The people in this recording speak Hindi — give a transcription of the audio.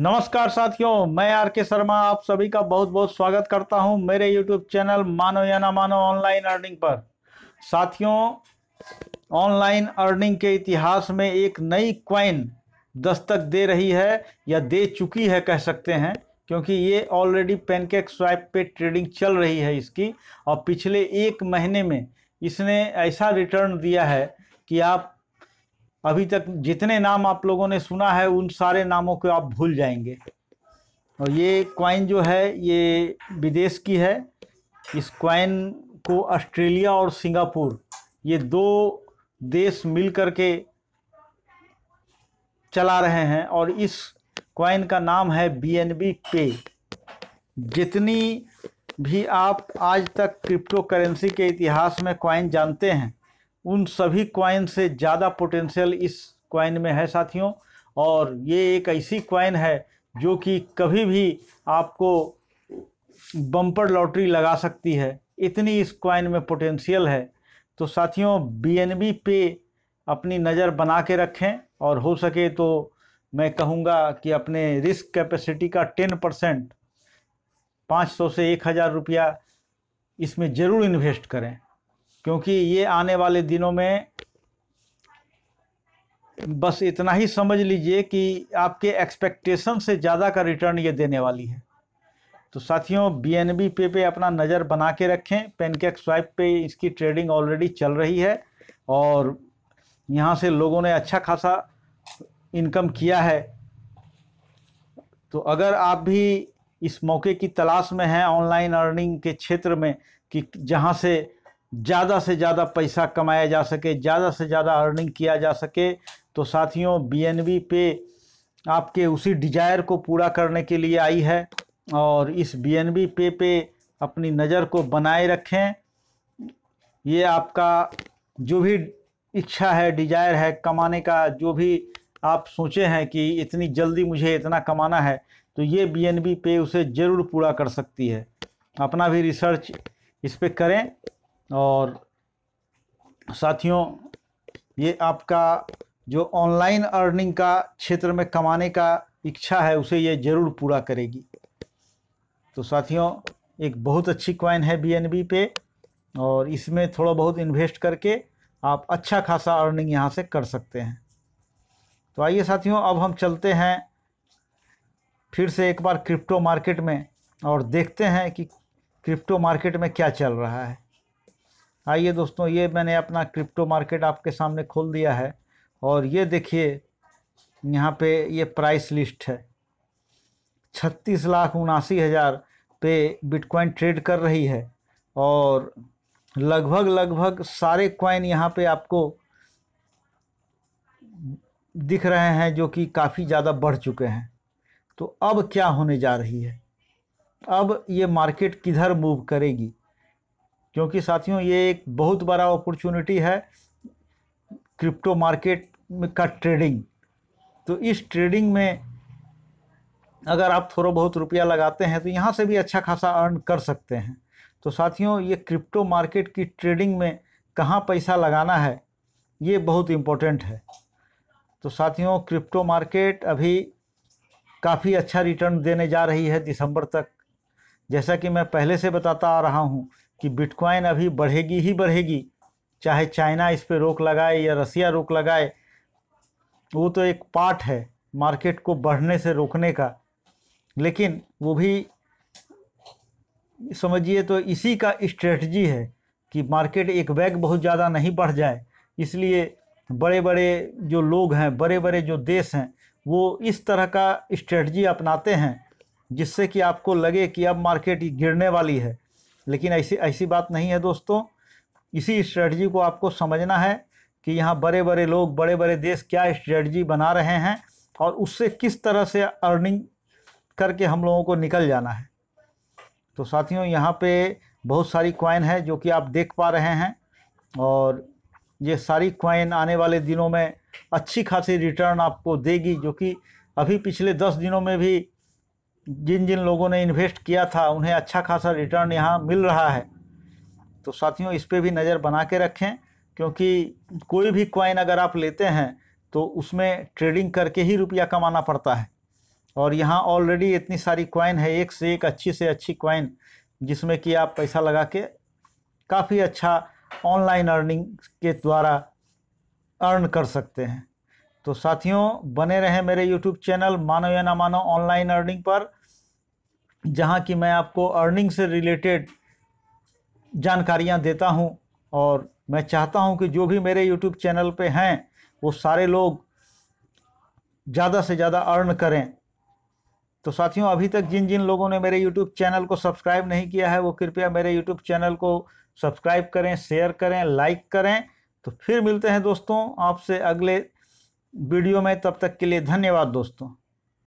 नमस्कार साथियों मैं आर के शर्मा आप सभी का बहुत बहुत स्वागत करता हूं मेरे यूट्यूब चैनल मानो या ना मानो ऑनलाइन अर्निंग पर साथियों ऑनलाइन अर्निंग के इतिहास में एक नई क्वाइन दस्तक दे रही है या दे चुकी है कह सकते हैं क्योंकि ये ऑलरेडी पेनकेक स्वाइप पे ट्रेडिंग चल रही है इसकी और पिछले एक महीने में इसने ऐसा रिटर्न दिया है कि आप अभी तक जितने नाम आप लोगों ने सुना है उन सारे नामों को आप भूल जाएंगे और ये क्वाइन जो है ये विदेश की है इस क्वाइन को ऑस्ट्रेलिया और सिंगापुर ये दो देश मिल के चला रहे हैं और इस क्वाइन का नाम है बी एन बी पे जितनी भी आप आज तक क्रिप्टो करेंसी के इतिहास में क्वाइन जानते हैं उन सभी क्वाइन से ज़्यादा पोटेंशियल इस क्वाइन में है साथियों और ये एक ऐसी क्वाइन है जो कि कभी भी आपको बम्पर लॉटरी लगा सकती है इतनी इस क्वाइन में पोटेंशियल है तो साथियों बीएनबी पे अपनी नज़र बना के रखें और हो सके तो मैं कहूँगा कि अपने रिस्क कैपेसिटी का टेन परसेंट पाँच सौ से एक हज़ार रुपया इसमें ज़रूर इन्वेस्ट करें क्योंकि ये आने वाले दिनों में बस इतना ही समझ लीजिए कि आपके एक्सपेक्टेशन से ज़्यादा का रिटर्न ये देने वाली है तो साथियों बी एन बी पे पे अपना नज़र बना के रखें पेनकेक स्वाइप पे इसकी ट्रेडिंग ऑलरेडी चल रही है और यहाँ से लोगों ने अच्छा खासा इनकम किया है तो अगर आप भी इस मौके की तलाश में हैं ऑनलाइन अर्निंग के क्षेत्र में कि जहाँ से ज़्यादा से ज़्यादा पैसा कमाया जा सके ज़्यादा से ज़्यादा अर्निंग किया जा सके तो साथियों बी पे आपके उसी डिजायर को पूरा करने के लिए आई है और इस बी पे पे अपनी नज़र को बनाए रखें ये आपका जो भी इच्छा है डिजायर है कमाने का जो भी आप सोचे हैं कि इतनी जल्दी मुझे इतना कमाना है तो ये बी पे उसे ज़रूर पूरा कर सकती है अपना भी रिसर्च इस पर करें और साथियों ये आपका जो ऑनलाइन अर्निंग का क्षेत्र में कमाने का इच्छा है उसे ये ज़रूर पूरा करेगी तो साथियों एक बहुत अच्छी क्वाइन है बी पे और इसमें थोड़ा बहुत इन्वेस्ट करके आप अच्छा खासा अर्निंग यहाँ से कर सकते हैं तो आइए साथियों अब हम चलते हैं फिर से एक बार क्रिप्टो मार्केट में और देखते हैं कि क्रिप्टो मार्केट में क्या चल रहा है आइए दोस्तों ये मैंने अपना क्रिप्टो मार्केट आपके सामने खोल दिया है और ये देखिए यहाँ पे ये प्राइस लिस्ट है छत्तीस लाख उनासी हज़ार पे बिटकॉइन ट्रेड कर रही है और लगभग लगभग सारे क्वाइन यहाँ पे आपको दिख रहे हैं जो कि काफ़ी ज़्यादा बढ़ चुके हैं तो अब क्या होने जा रही है अब ये मार्केट किधर मूव करेगी क्योंकि साथियों ये एक बहुत बड़ा अपॉर्चुनिटी है क्रिप्टो मार्केट का ट्रेडिंग तो इस ट्रेडिंग में अगर आप थोड़ा बहुत रुपया लगाते हैं तो यहाँ से भी अच्छा खासा अर्न कर सकते हैं तो साथियों ये क्रिप्टो मार्केट की ट्रेडिंग में कहाँ पैसा लगाना है ये बहुत इम्पोर्टेंट है तो साथियों क्रिप्टो मार्केट अभी काफ़ी अच्छा रिटर्न देने जा रही है दिसंबर तक जैसा कि मैं पहले से बताता आ रहा हूँ कि बिटकॉइन अभी बढ़ेगी ही बढ़ेगी चाहे चाइना इस पर रोक लगाए या रसिया रोक लगाए वो तो एक पार्ट है मार्केट को बढ़ने से रोकने का लेकिन वो भी समझिए तो इसी का स्ट्रेटजी है कि मार्केट एक बैग बहुत ज़्यादा नहीं बढ़ जाए इसलिए बड़े बड़े जो लोग हैं बड़े बड़े जो देश हैं वो इस तरह का स्ट्रेटजी अपनाते हैं जिससे कि आपको लगे कि अब मार्केट गिरने वाली है लेकिन ऐसी ऐसी बात नहीं है दोस्तों इसी स्ट्रेटजी को आपको समझना है कि यहाँ बड़े बड़े लोग बड़े बड़े देश क्या स्ट्रेटजी बना रहे हैं और उससे किस तरह से अर्निंग करके हम लोगों को निकल जाना है तो साथियों यहाँ पे बहुत सारी क्वाइन है जो कि आप देख पा रहे हैं और ये सारी क्वाइन आने वाले दिनों में अच्छी खासी रिटर्न आपको देगी जो कि अभी पिछले दस दिनों में भी जिन जिन लोगों ने इन्वेस्ट किया था उन्हें अच्छा खासा रिटर्न यहाँ मिल रहा है तो साथियों इस पर भी नज़र बना के रखें क्योंकि कोई भी क्वाइन अगर आप लेते हैं तो उसमें ट्रेडिंग करके ही रुपया कमाना पड़ता है और यहाँ ऑलरेडी इतनी सारी क्वाइन है एक से एक अच्छी से अच्छी क्वाइन जिसमें कि आप पैसा लगा के काफ़ी अच्छा ऑनलाइन अर्निंग के द्वारा अर्न कर सकते हैं तो साथियों बने रहें मेरे यूट्यूब चैनल मानो या ना मानो ऑनलाइन अर्निंग पर जहाँ की मैं आपको अर्निंग से रिलेटेड जानकारियाँ देता हूँ और मैं चाहता हूँ कि जो भी मेरे यूट्यूब चैनल पे हैं वो सारे लोग ज़्यादा से ज़्यादा अर्न करें तो साथियों अभी तक जिन जिन लोगों ने मेरे यूट्यूब चैनल को सब्सक्राइब नहीं किया है वो कृपया मेरे यूट्यूब चैनल को सब्सक्राइब करें शेयर करें लाइक करें तो फिर मिलते हैं दोस्तों आपसे अगले वीडियो में तब तक के लिए धन्यवाद दोस्तों